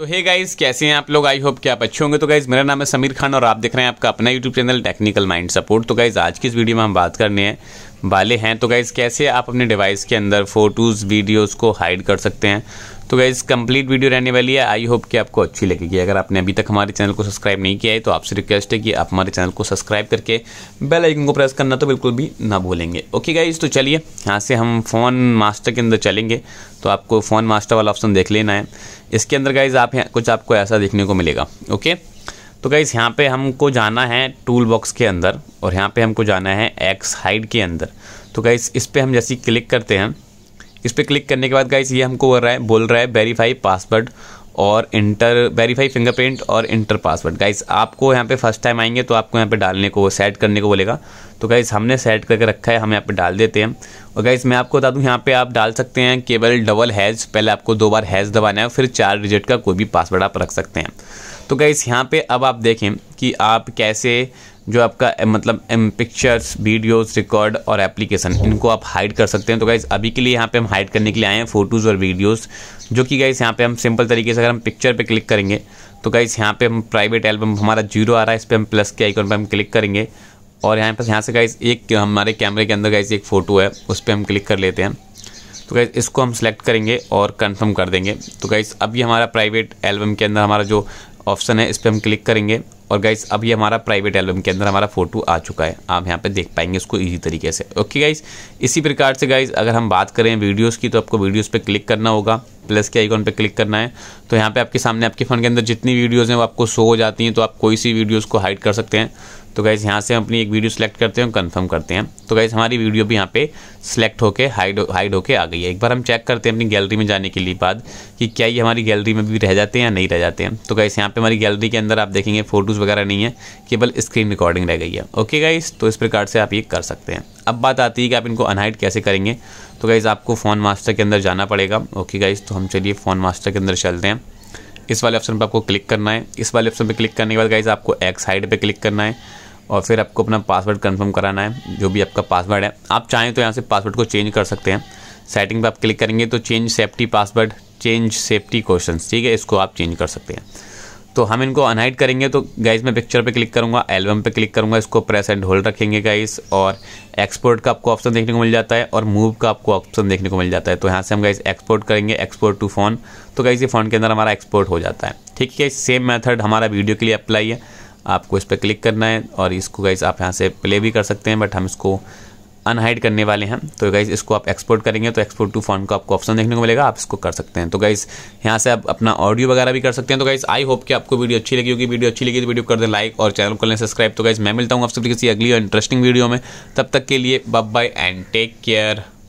तो hey guys कैसे हैं आप लोग आई होप कि आप अच्छे होंगे तो गाइज मेरा नाम है समीर खान और आप देख रहे हैं आपका अपना YouTube channel technical mind support तो गाइज आज की इस वीडियो में हम बात करने हैं वाले हैं तो गाइज़ कैसे आप अपने डिवाइस के अंदर फ़ोटोज़ वीडियोज़ को हाइड कर सकते हैं तो गाइज़ कंप्लीट वीडियो रहने वाली है आई होप कि आपको अच्छी लगेगी अगर आपने अभी तक हमारे चैनल को सब्सक्राइब नहीं किया है तो आपसे रिक्वेस्ट है कि आप हमारे चैनल को सब्सक्राइब करके बेल आइकन को प्रेस करना तो बिल्कुल भी ना भूलेंगे ओके गाइज़ तो चलिए यहाँ से हम फ़ोन मास्टर के अंदर चलेंगे तो आपको फ़ोन मास्टर वाला ऑप्शन देख लेना है इसके अंदर गाइज़ आप कुछ आपको ऐसा देखने को मिलेगा ओके तो गाइज़ यहाँ पे हमको जाना है टूल बॉक्स के अंदर और यहाँ पे हमको जाना है एक्स हाइड के अंदर तो गाइज़ इस पर हम जैसे क्लिक करते हैं इस पर क्लिक करने के बाद गाइज़ ये हमको हो रहा है बोल रहा है वेरीफाई पासवर्ड और इंटर वेरीफाई फिंगरप्रिंट और इंटर पासवर्ड गाइस आपको यहाँ पे फर्स्ट टाइम आएंगे तो आपको यहाँ पे डालने को सेट करने को बोलेगा तो गाइस हमने सेट करके रखा है हम यहाँ पे डाल देते हैं और गाइस मैं आपको बता दूँ यहाँ पे आप डाल सकते हैं केवल डबल हैज़ पहले आपको दो बार हैज़ दबाना है फिर चार डिजिट का कोई भी पासवर्ड आप रख सकते हैं तो गाइस यहाँ पर अब आप देखें कि आप कैसे जो आपका मतलब पिक्चर्स वीडियोस रिकॉर्ड और एप्लीकेशन इनको आप हाइड कर सकते हैं तो गाइज़ अभी के लिए यहाँ पे हम हाइड करने के लिए आए हैं फ़ोटोज़ और वीडियोस जो कि गाइज़ यहाँ पे हम सिंपल तरीके से अगर हम पिक्चर पे क्लिक करेंगे तो गाइज़ यहाँ पे हम प्राइवेट एल्बम हमारा जीरो आ रहा है इस पर हम प्लस के आइकॉन पर हम क्लिक करेंगे और यहाँ पर यहाँ से गाइज़ एक हमारे कैमरे के अंदर गाइज़ एक फ़ोटो है उस पर हम क्लिक कर लेते हैं तो गाइज़ इसको हम सेलेक्ट करेंगे और कन्फर्म कर देंगे तो गाइज़ अभी हमारा प्राइवेट एल्बम के अंदर हमारा जो ऑप्शन है इस पर हम क्लिक करेंगे और गाइस अब ये हमारा प्राइवेट एल्बम के अंदर हमारा फोटो आ चुका है आप यहाँ पे देख पाएंगे उसको इजी तरीके से ओके गाइस इसी प्रकार से गाइस अगर हम बात करें वीडियोस की तो आपको वीडियोस पे क्लिक करना होगा प्लस के आइकॉन पे क्लिक करना है तो यहाँ पे आपके सामने आपके फ़ोन के अंदर जितनी वीडियोज़ हैं वो आपको शो हो जाती हैं तो आप कोई सी वीडियोज़ को हाइड कर सकते हैं तो गाइज़ यहाँ से हम अपनी एक वीडियो सेलेक्ट करते हैं कंफर्म करते हैं तो गैस हमारी वीडियो भी यहाँ पे सिलेक्ट होके हाइड हाइड होके आ गई है एक बार हम चेक करते हैं अपनी गैलरी में जाने के लिए बाद कि क्या ये हमारी गैलरी में भी रह जाते हैं या नहीं रह जाते हैं तो गैस यहाँ पर हमारी गैलरी के अंदर आप देखेंगे फ़ोटोज़ वगैरह नहीं है केवल स्क्रीन रिकॉर्डिंग रह गई है ओके गाइज तो इस प्रकार से आप ये कर सकते हैं अब बात आती है कि आप इनको अनहाइड कैसे करेंगे तो गाइज़ आपको फ़ोन मास्टर के अंदर जाना पड़ेगा ओके गाइज़ तो हम चलिए फ़ोन मास्टर के अंदर चलते हैं इस वाले ऑप्शन पर आपको क्लिक करना है इस वाले ऑप्शन पर क्लिक करने के बाद गाइज आपको एक्स साइड पर क्लिक करना है और फिर आपको अपना पासवर्ड कन्फर्म कराना है जो भी आपका पासवर्ड है आप चाहें तो यहाँ से पासवर्ड को चेंज कर सकते हैं सेटिंग पर आप क्लिक करेंगे तो change safety password change safety question ठीक है इसको आप चेंज कर सकते हैं तो हम इनको अनहाइड करेंगे तो गाइज मैं पिक्चर पे क्लिक करूँगा एल्बम पे क्लिक करूँगा इसको प्रेस एंड होल्ड रखेंगे गाइज और एक्सपोर्ट का आपको ऑप्शन देखने को मिल जाता है और मूव का आपको ऑप्शन देखने को मिल जाता है तो यहाँ से हम गाइज एक्सपोर्ट करेंगे एक्सपोर्ट टू फोन तो गाइज ये फोन के अंदर हमारा एक्सपोर्ट हो जाता है ठीक है सेम मैथड हमारा वीडियो के लिए अप्लाई है आपको इस पर क्लिक करना है और इसको गाइज आप यहाँ से प्ले भी कर सकते हैं बट हम इसको अनहाइड करने वाले हैं तो गाइज इसको आप एक्सपोर्ट करेंगे तो एक्सपोर्ट टू फॉन्ट का आपको ऑप्शन देखने को मिलेगा आप इसको कर सकते हैं तो गाइज यहाँ से आप अपना ऑडियो वगैरह भी कर सकते हैं तो गाइज आई होप कि आपको वीडियो अच्छी लगी होगी वीडियो अच्छी लगी तो वीडियो कर दें लाइक और चैनल को लें सब्सक्राइब तो गाइज मैं मिलता हूँ आप सबसे किसी अगली और इंटरेस्टिंग वीडियो में तब तक के लिए bye bye and take care